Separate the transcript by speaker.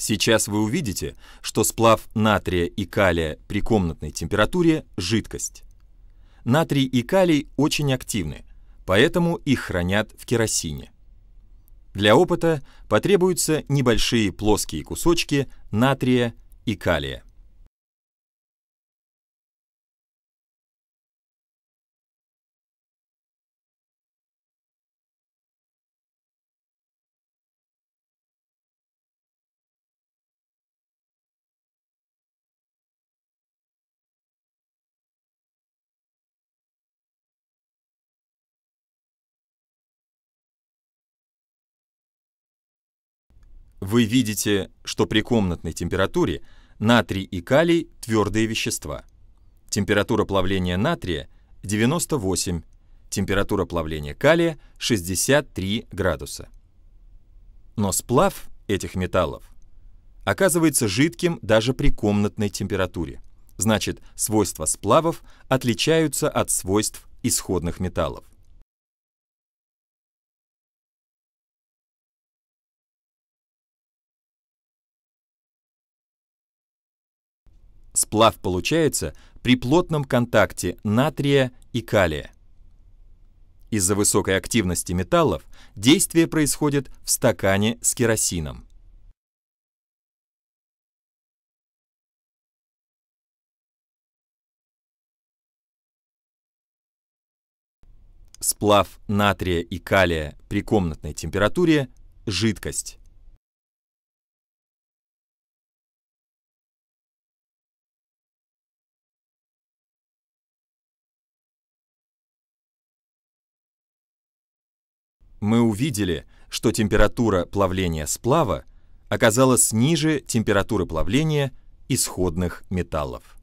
Speaker 1: Сейчас вы увидите, что сплав натрия и калия при комнатной температуре – жидкость. Натрий и калий очень активны, поэтому их хранят в керосине. Для опыта потребуются небольшие плоские кусочки натрия и калия. Вы видите, что при комнатной температуре натрий и калий – твердые вещества. Температура плавления натрия – 98, температура плавления калия – 63 градуса. Но сплав этих металлов оказывается жидким даже при комнатной температуре. Значит, свойства сплавов отличаются от свойств исходных металлов. Сплав получается при плотном контакте натрия и калия. Из-за высокой активности металлов действие происходит в стакане с керосином. Сплав натрия и калия при комнатной температуре – жидкость. мы увидели, что температура плавления сплава оказалась ниже температуры плавления исходных металлов.